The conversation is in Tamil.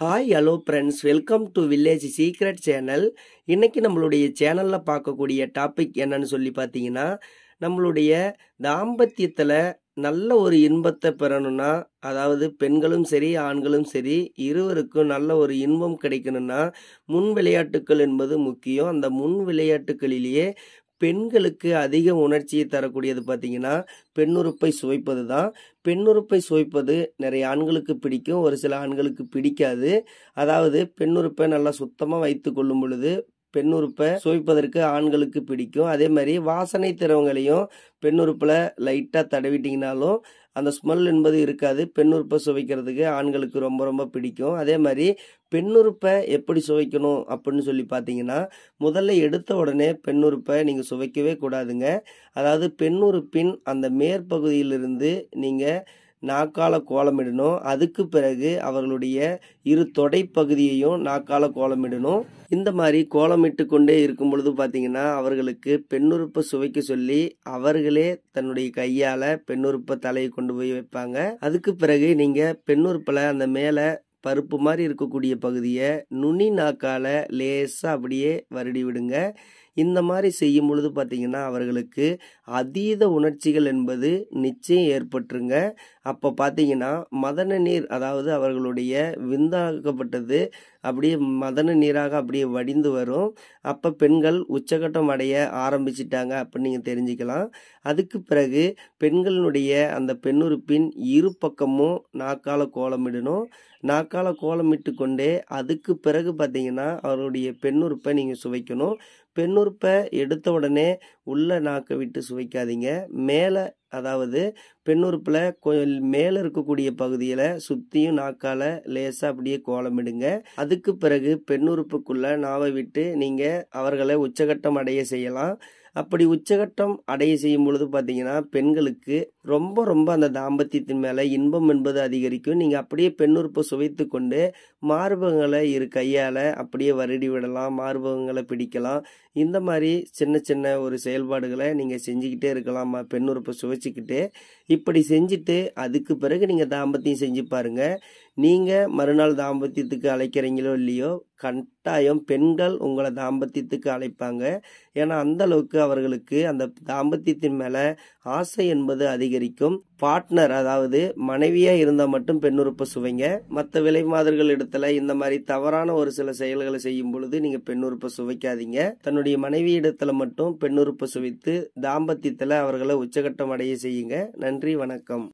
hi hello friends welcome to village secret channel இன்றைக்கி நம்மளுடைய சேனலில் பார்க்கக்கூடிய டாபிக் என்னன்னு சொல்லி பார்த்தீங்கன்னா நம்மளுடைய தாம்பத்தியத்தில் நல்ல ஒரு இன்பத்தை பெறணும்னா அதாவது பெண்களும் சரி ஆண்களும் சரி இருவருக்கும் நல்ல ஒரு இன்பம் கிடைக்கணும்னா முன் விளையாட்டுக்கள் என்பது முக்கியம் அந்த முன் விளையாட்டுகளிலேயே பெண்களுக்கு அதிக உணர்ச்சியை தரக்கூடியது பார்த்தீங்கன்னா பெண்ணுறுப்பை சுவைப்பது தான் பெண்ணுறுப்பை சுவைப்பது நிறைய ஆண்களுக்கு பிடிக்கும் ஒரு சில ஆண்களுக்கு பிடிக்காது அதாவது பெண்ணுறுப்பை நல்லா சுத்தமாக வைத்து கொள்ளும் பொழுது பெண்ணுறுப்பை சுவைப்பதற்கு ஆண்களுக்கு பிடிக்கும் அதே மாதிரி வாசனை திறவங்களையும் பெண்ணுறுப்பில் லைட்டாக தடவிட்டிங்கனாலும் அந்த ஸ்மெல் என்பது இருக்காது பெண்ணுறுப்பை சுவைக்கிறதுக்கு ஆண்களுக்கு ரொம்ப ரொம்ப பிடிக்கும் அதே மாதிரி பெண்ணுறுப்பை எப்படி சுவைக்கணும் அப்படின்னு சொல்லி பார்த்தீங்கன்னா முதல்ல எடுத்த உடனே பெண்ணுறுப்பை நீங்கள் சுவைக்கவே கூடாதுங்க அதாவது பெண்ணுறுப்பின் அந்த மேற்பகுதியிலிருந்து நீங்கள் நாக்கால கோலமிடணும் அதுக்கு பிறகு அவர்களுடைய இரு தொடை பகுதியையும் நாக்கால கோலமிடணும் இந்த மாதிரி கோலமிட்டு கொண்டே இருக்கும் பொழுது பார்த்தீங்கன்னா அவர்களுக்கு பெண்ணுறுப்பை சுவைக்க சொல்லி அவர்களே தன்னுடைய கையால் பெண்ணுறுப்பை தலையை கொண்டு போய் வைப்பாங்க அதுக்கு பிறகு நீங்கள் பெண்ணுறுப்பில் அந்த மேலே பருப்பு மாதிரி இருக்கக்கூடிய பகுதியை நுனி நாக்கால் லேசாக அப்படியே வருடி விடுங்க இந்த மாதிரி செய்யும் பொழுது பார்த்தீங்கன்னா அவர்களுக்கு அதீத உணர்ச்சிகள் என்பது நிச்சயம் ஏற்பட்டுருங்க அப்போ பார்த்தீங்கன்னா மதன நீர் அதாவது அவர்களுடைய விந்தாக்கப்பட்டது அப்படியே மதன நீராக அப்படியே வடிந்து வரும் அப்போ பெண்கள் உச்சகட்டம் அடைய ஆரம்பிச்சிட்டாங்க அப்படின்னு நீங்கள் தெரிஞ்சுக்கலாம் அதுக்கு பிறகு பெண்களினுடைய அந்த பெண்ணுறுப்பின் இரு பக்கமும் நாக்கால கோலமிடணும் நாக்கால கோலமிட்டு கொண்டே அதுக்கு பிறகு பார்த்தீங்கன்னா அவருடைய பெண்ணுறுப்பை நீங்கள் சுவைக்கணும் பெண்ணுறுப்பை எடுத்த உடனே உள்ளே நாக்கை விட்டு சுவைக்காதீங்க மேலே அதாவது பெண்ணுறுப்பில் கொஞ்சம் மேலே இருக்கக்கூடிய பகுதியில் சுற்றியும் நாக்கால் லேசாக அப்படியே கோலமிடுங்க அதுக்கு பிறகு பெண்ணுறுப்புக்குள்ளே நாவை விட்டு நீங்கள் அவர்களை உச்சகட்டம் அடைய செய்யலாம் அப்படி உச்சகட்டம் அடைய செய்யும் பொழுது பார்த்தீங்கன்னா பெண்களுக்கு ரொம்ப ரொம்ப அந்த தாம்பத்தியத்தின் மேலே இன்பம் என்பது அதிகரிக்கும் நீங்கள் அப்படியே பெண்ணுறுப்பை சுவைத்து கொண்டு மார்பகங்களை இரு கையால் அப்படியே வருடி விடலாம் மார்பகங்களை பிடிக்கலாம் இந்த மாதிரி சின்ன சின்ன ஒரு செயல்பாடுகளை நீங்கள் செஞ்சுக்கிட்டே இருக்கலாம் பெண்ணுறுப்பை சுவைச்சிக்கிட்டு இப்படி செஞ்சுட்டு அதுக்கு பிறகு நீங்கள் தாம்பத்தியம் செஞ்சு பாருங்கள் நீங்கள் மறுநாள் தாம்பத்தியத்துக்கு அழைக்கிறீங்களோ இல்லையோ கட்டாயம் பெண்கள் உங்களை தாம்பத்தியத்துக்கு அழைப்பாங்க ஏன்னா அந்த அளவுக்கு அவர்களுக்கு அந்த தாம்பத்தியத்தின் மேலே ஆசை என்பது அதிகரிக்கும் பார்ட்னர் அதாவது மனைவியாக இருந்தால் மட்டும் பெண்ணுறுப்பை சுவைங்க மற்ற விலை மாதிரிகள் இடத்துல இந்த மாதிரி தவறான ஒரு சில செயல்களை செய்யும் பொழுது நீங்கள் பெண்ணுறுப்பை சுவைக்காதீங்க தன்னுடைய மனைவி இடத்துல மட்டும் பெண்ணுறுப்பை சுவைத்து தாம்பத்தியத்தில் அவர்களை உச்சகட்டம் அடைய செய்யுங்க நன்றி வணக்கம்